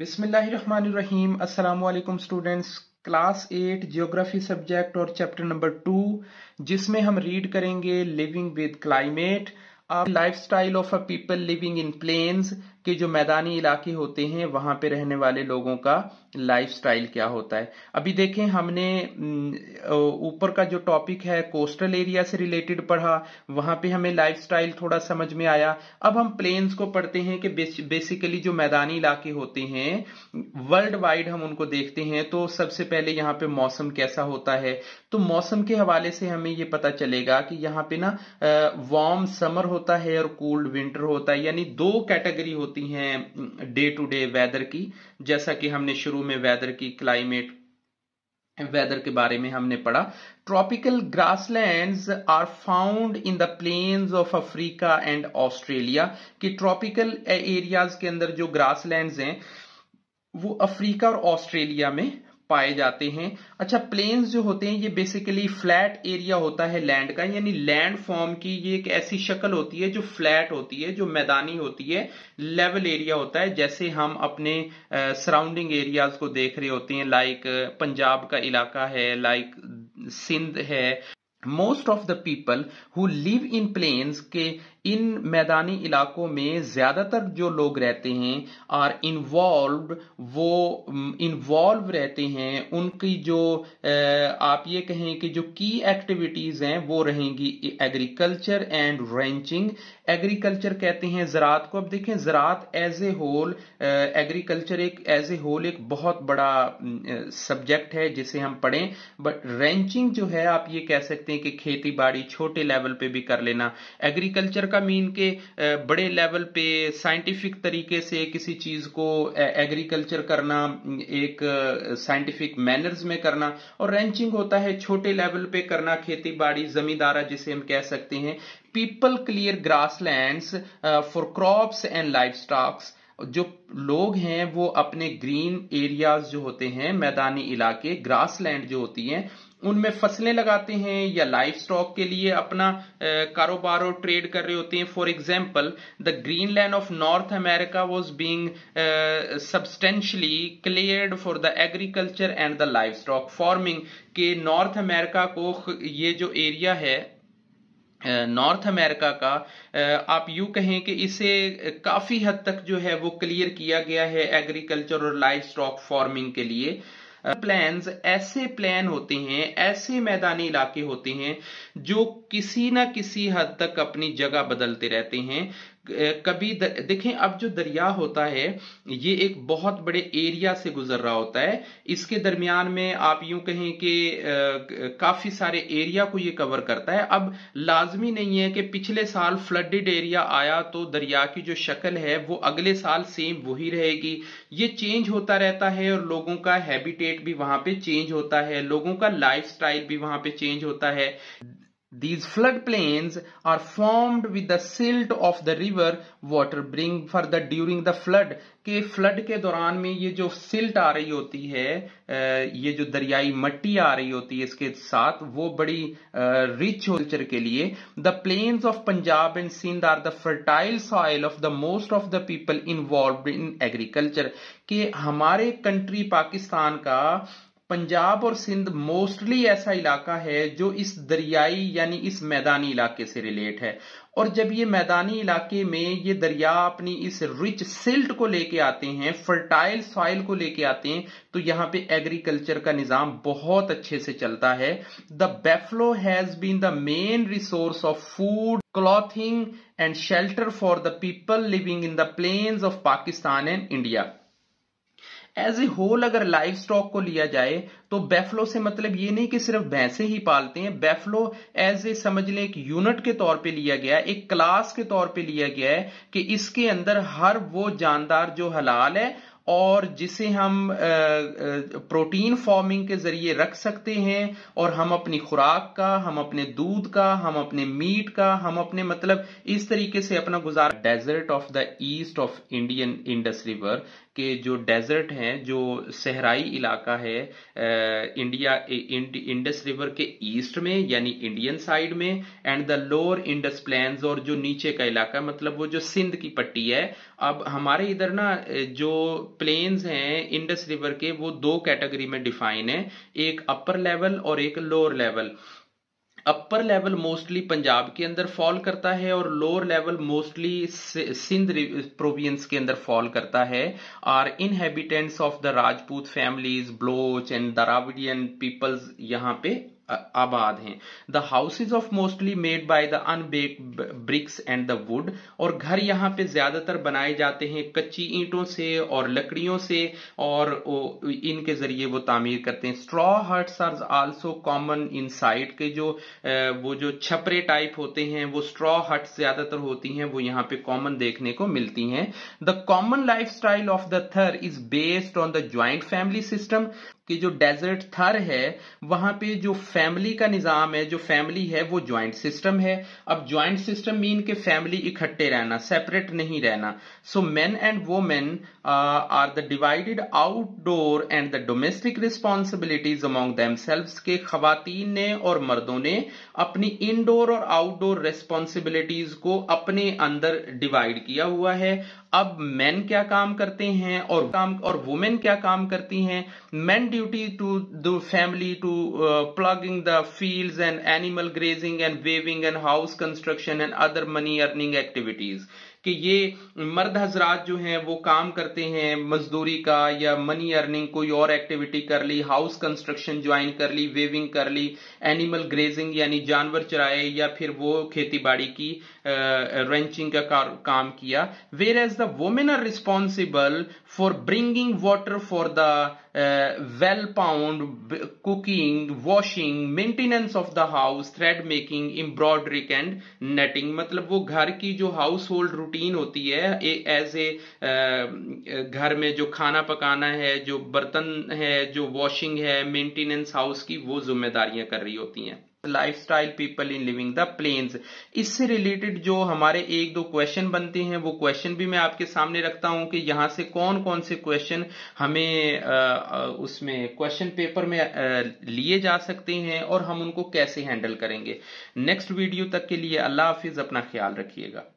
बिसमीम students class eight geography subject और chapter number two जिसमें हम रीड करेंगे लिविंग विद क्लाइमेट आप style of a people living in plains के जो मैदानी इलाके होते हैं वहां पे रहने वाले लोगों का स्टाइल क्या होता है अभी देखें हमने ऊपर का जो टॉपिक है कोस्टल एरिया से रिलेटेड पढ़ा वहां पे हमें स्टाइल थोड़ा समझ में आया अब हम प्लेन्स को पढ़ते हैं कि बेसिकली जो मैदानी इलाके होते हैं वर्ल्ड वाइड हम उनको देखते हैं तो सबसे पहले यहाँ पे मौसम कैसा होता है तो मौसम के हवाले से हमें ये पता चलेगा कि यहाँ पे ना वार्म समर होता है और कोल्ड विंटर होता है यानी दो कैटेगरी होती हैं डे टू डे वेदर की जैसा कि हमने शुरू में वेदर की क्लाइमेट वेदर के बारे में हमने पढ़ा tropical grasslands are found in the plains of Africa and Australia कि ट्रॉपिकल एरियाज के अंदर जो ग्रासलैंड्स हैं वो अफ्रीका और ऑस्ट्रेलिया में पाए जाते हैं अच्छा प्लेन्स जो होते हैं ये बेसिकली फ्लैट एरिया होता है लैंड का यानी लैंड फॉर्म की ये एक ऐसी शक्ल होती है जो फ्लैट होती है जो मैदानी होती है लेवल एरिया होता है जैसे हम अपने सराउंडिंग एरियाज को देख रहे होते हैं लाइक पंजाब का इलाका है लाइक सिंध है most of the people who live in plains के इन मैदानी इलाकों में ज्यादातर जो लोग रहते हैं आर इन्वॉल्व वो इन्वॉल्व रहते हैं उनकी जो आप ये कहें कि जो की एक्टिविटीज हैं वो रहेंगी एग्रीकल्चर एंड रेंचिंग एग्रीकल्चर कहते हैं ज़रात को अब देखें ज़रात एज ए होल एग्रीकल्चर एक एज ए होल एक बहुत बड़ा सब्जेक्ट है जिसे हम पढ़ें बट रेंचिंग जो है आप ये कह सकते सकते हैं कि खेती बाड़ी छोटे लेवल पे भी कर लेना एग्रीकल्चर का मीन के बड़े लेवल पे साइंटिफिक तरीके से किसी चीज को एग्रीकल्चर करना एक साइंटिफिक मैनर्स में करना और रेंचिंग होता है छोटे लेवल पे करना खेती बाड़ी जमींदारा जिसे हम कह सकते हैं people clear grassland for crops and life stocks जो लोग हैं वो अपने ग्रीन एरियाज जो होते हैं मैदानी इलाके ग्रास लैंड जो होती हैं उनमें फसलें लगाते हैं या लाइफ स्टॉक के लिए अपना कारोबार और ट्रेड कर रहे होते हैं for example the green land of North America was being substantially cleared for the agriculture and the life stock farming के नॉर्थ अमेरिका को ये जो एरिया है नॉर्थ अमेरिका का आप यू कहें कि इसे काफी हद तक जो है वो क्लियर किया गया है एग्रीकल्चर और लाइफ स्टॉक फार्मिंग के लिए प्लान ऐसे प्लान होते हैं ऐसे मैदानी इलाके होते हैं जो किसी ना किसी हद तक अपनी जगह बदलते रहते हैं कभी दर, देखें अब जो दरिया होता है ये एक बहुत बड़े एरिया से गुजर रहा होता है इसके दरमियान में आप यूं कहें कि काफी सारे एरिया को ये कवर करता है अब लाजमी नहीं है कि पिछले साल फ्लडेड एरिया आया तो दरिया की जो शक्ल है वो अगले साल सेम वही रहेगी ये चेंज होता रहता है और लोगों का हैबिटेट भी वहां पे चेंज होता है लोगों का लाइफ भी वहां पे चेंज होता है These floodplains are formed with the silt of the river water bring for the during the flood के flood के दौरान में ये जो silt आ रही होती है ये जो दरियाई मट्टी आ रही होती है इसके साथ वो बड़ी rich कल्चर के लिए the plains of Punjab and Sindh are the fertile soil of the most of the people involved in agriculture के हमारे country पाकिस्तान का पंजाब और सिंध मोस्टली ऐसा इलाका है जो इस दरियाई यानी इस मैदानी इलाके से रिलेट है और जब ये मैदानी इलाके में ये दरिया अपनी इस रिच सिल्ट को लेके आते हैं फर्टाइल सॉइल को लेके आते हैं तो यहाँ पे एग्रीकल्चर का निज़ाम बहुत अच्छे से चलता है the buffalo has been the main resource of food clothing and shelter for the people living in the plains of Pakistan and India as a whole अगर लाइफ स्टॉक को लिया जाए तो बेफलो से मतलब ये नहीं कि सिर्फ भैंसे ही पालते हैं बेफलो एज ए समझ लें एक यूनिट के तौर पे लिया गया है एक क्लास के तौर पे लिया गया है कि इसके अंदर हर वो जानदार जो हलाल है और जिसे हम प्रोटीन फॉर्मिंग के जरिए रख सकते हैं और हम अपनी खुराक का हम अपने दूध का हम अपने मीट का हम अपने मतलब इस तरीके से अपना गुजारा desert of the east of Indian industry river कि जो डेजर्ट हैं जो सहराई इलाका है इंडिया इंड, इंडस रिवर के ईस्ट में यानी इंडियन साइड में and the lower Indus plain और जो नीचे का इलाका मतलब वो जो सिंध की पट्टी है अब हमारे इधर ना जो प्लेन्स हैं इंडस रिवर के वो दो कैटेगरी में डिफाइन है एक अपर लेवल और एक lower level upper level mostly Punjab के अंदर फॉल करता है और lower level mostly Sindh province के अंदर फॉल करता है are inhabitants of the Rajput families Baloch and Dravidian peoples यहाँ पे आबाद हैं the houses of mostly made by the unbaked bricks and the wood और घर यहाँ पे ज्यादातर बनाए जाते हैं कच्ची ईंटों से और लकड़ियों से और इनके जरिए वो तामीर करते हैं straw huts are also common in side के जो वो जो छपरे टाइप होते हैं वो स्ट्रॉ हट्स ज्यादातर होती हैं वो यहाँ पे कॉमन देखने को मिलती हैं the common life style of the Thar is based on the joint family system कि जो डेजर्ट थर है वहां पे जो फैमिली का निज़ाम है जो फैमिली है वो ज्वाइंट सिस्टम है अब ज्वाइंट सिस्टम मीन के फैमिली इकट्ठे रहना सेपरेट नहीं रहना so men and women are the divided outdoor and the domestic responsibilities among them के खातन ने और मर्दों ने अपनी इनडोर और आउटडोर रिस्पॉन्सिबिलिटीज को अपने अंदर डिवाइड किया हुआ है अब मैन क्या काम करते हैं और काम और वुमेन क्या काम करती हैं man duty to the family to ploughing the fields and animal grazing and weaving and house construction and other money earning activities कि ये मर्द हजरात जो हैं वो काम करते हैं मजदूरी का या मनी अर्निंग कोई और एक्टिविटी कर ली हाउस कंस्ट्रक्शन ज्वाइन कर ली वेविंग कर ली एनिमल ग्रेजिंग यानी जानवर चराए या फिर वो खेती बाड़ी की रेंचिंग uh, का uh, काम किया whereas the women are responsible for bringing water for the well pond cooking washing maintenance of the house thread making embroidery and netting मतलब वो घर की जो हाउस होल्ड रूटीन होती है एज ए uh, घर में जो खाना पकाना है जो बर्तन है जो वॉशिंग है मेंटेनेंस हाउस की वो जिम्मेदारियां कर रही होती हैं style people in living the plains इससे रिलेटेड जो हमारे एक दो क्वेश्चन बनते हैं वो क्वेश्चन भी मैं आपके सामने रखता हूं कि यहां से कौन कौन से क्वेश्चन हमें उसमें क्वेश्चन पेपर में लिए जा सकते हैं और हम उनको कैसे हैंडल करेंगे नेक्स्ट वीडियो तक के लिए अल्लाह हाफिज अपना ख्याल रखिएगा